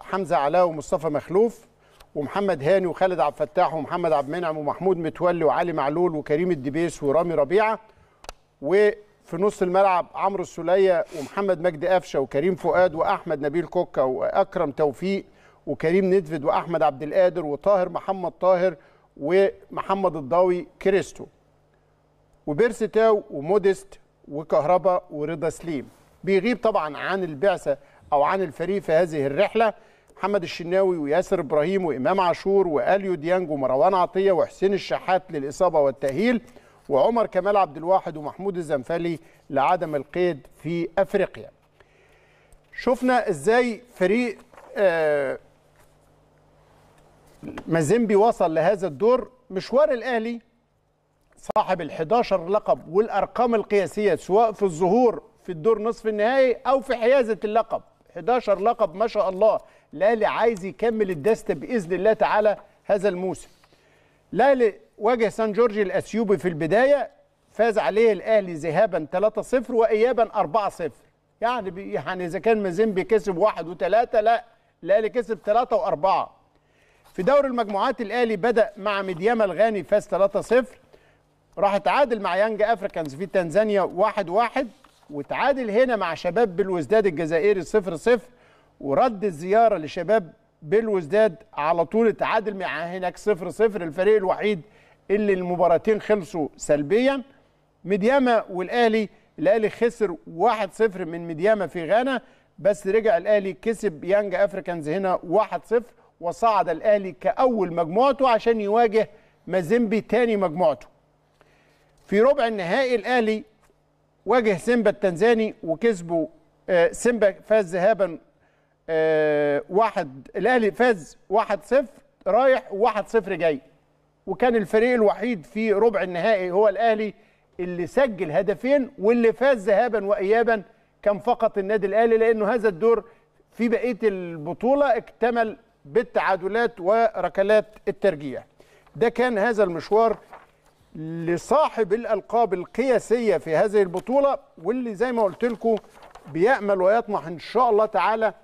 حمزه علاء ومصطفى مخلوف ومحمد هاني وخالد عبد الفتاح ومحمد عبد المنعم ومحمود متولي وعلي معلول وكريم الدبيس ورامي ربيعه وفي نص الملعب عمرو السوليه ومحمد مجدي قفشه وكريم فؤاد واحمد نبيل كوكا واكرم توفيق وكريم ندفد واحمد عبد القادر وطاهر محمد طاهر ومحمد الضاوي كريستو وبيرسي تاو وموديست وكهربا ورضا سليم بيغيب طبعا عن البعثه أو عن الفريق في هذه الرحلة محمد الشناوي وياسر إبراهيم وإمام عاشور وأليو ديانج ومروان عطية وحسين الشحات للإصابة والتأهيل وعمر كمال عبد الواحد ومحمود الزنفلي لعدم القيد في أفريقيا شفنا إزاي فريق آه مازيمبي وصل لهذا الدور مشوار الأهلي صاحب ال11 لقب والارقام القياسيه سواء في الظهور في الدور نصف النهائي او في حيازه اللقب 11 لقب ما شاء الله الاهلي عايز يكمل الدست باذن الله تعالى هذا الموسم الاهلي واجه سان جورج الاثيوبي في البدايه فاز عليه الاهلي ذهابا 3-0 وايابا 4-0 يعني يعني اذا كان مازيمبي كسب 1 و3 لا الاهلي كسب 3 و4 في دور المجموعات الاهلي بدا مع مديما الغاني فاز 3-0 راح اتعادل مع يانج افريكانز في تنزانيا 1-1 وتعادل هنا مع شباب بالوزداد الجزائري 0 0 ورد الزياره لشباب بالوزداد على طول تعادل مع هناك 0 0 الفريق الوحيد اللي المباراتين خلصوا سلبيا مدياما والاهلي الاهلي خسر 1 0 من مدياما في غانا بس رجع الاهلي كسب يانج افريكانز هنا 1 0 وصعد الاهلي كاول مجموعته عشان يواجه مازيمبي تاني مجموعته في ربع النهائي الاهلي واجه سيمبا التنزاني وكسبه آه، سيمبا فاز ذهابا آه، واحد الاهلي فاز 1-0 رايح و1-0 جاي وكان الفريق الوحيد في ربع النهائي هو الاهلي اللي سجل هدفين واللي فاز ذهابا وايابا كان فقط النادي الاهلي لانه هذا الدور في بقيه البطوله اكتمل بالتعادلات وركلات الترجيح ده كان هذا المشوار لصاحب الألقاب القياسية في هذه البطولة واللي زي ما قلت لكم بيأمل ويطمح إن شاء الله تعالى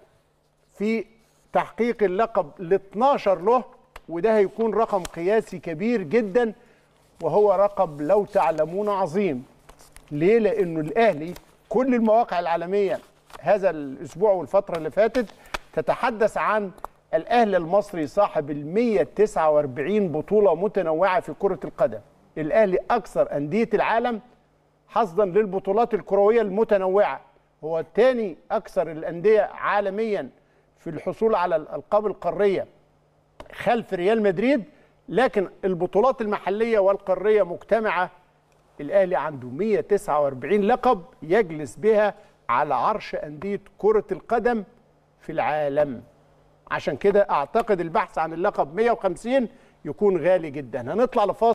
في تحقيق اللقب ال 12 له وده هيكون رقم قياسي كبير جدا وهو رقم لو تعلمون عظيم ليه لأنه الأهلي كل المواقع العالمية هذا الأسبوع والفترة اللي فاتت تتحدث عن الأهلي المصري صاحب ال 149 بطولة متنوعة في كرة القدم الاهلي اكثر انديه العالم حصدا للبطولات الكرويه المتنوعه هو الثاني اكثر الانديه عالميا في الحصول على الالقاب القاريه خلف ريال مدريد لكن البطولات المحليه والقاريه مجتمعه الاهلي عنده 149 لقب يجلس بها على عرش انديه كره القدم في العالم عشان كده اعتقد البحث عن اللقب 150 يكون غالي جدا هنطلع لفاصل